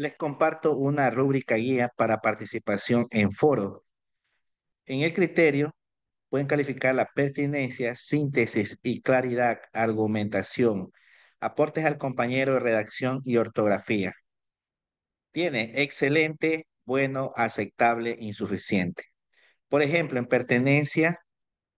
les comparto una rúbrica guía para participación en foro. En el criterio pueden calificar la pertinencia, síntesis y claridad, argumentación, aportes al compañero de redacción y ortografía. Tiene excelente, bueno, aceptable, insuficiente. Por ejemplo, en pertenencia,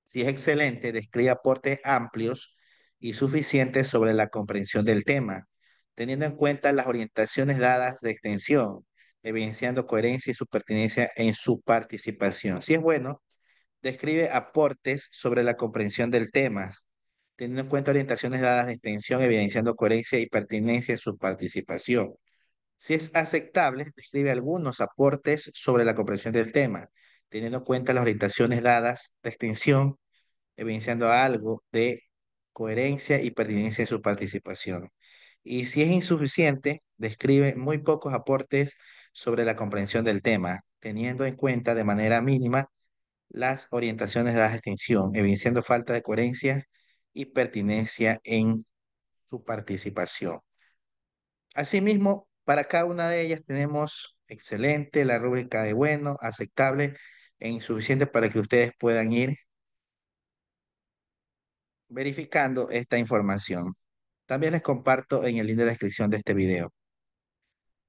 si es excelente, describe aportes amplios y suficientes sobre la comprensión del tema teniendo en cuenta las orientaciones dadas de extensión, evidenciando coherencia y su pertinencia en su participación. Si es bueno, describe aportes sobre la comprensión del tema, teniendo en cuenta orientaciones dadas de extensión, evidenciando coherencia y pertinencia en su participación. Si es aceptable, describe algunos aportes sobre la comprensión del tema, teniendo en cuenta las orientaciones dadas de extensión, evidenciando algo de coherencia y pertinencia en su participación y si es insuficiente, describe muy pocos aportes sobre la comprensión del tema, teniendo en cuenta de manera mínima las orientaciones de la extinción, evidenciando falta de coherencia y pertinencia en su participación. Asimismo, para cada una de ellas tenemos excelente la rúbrica de bueno, aceptable e insuficiente para que ustedes puedan ir verificando esta información. También les comparto en el link de descripción de este video.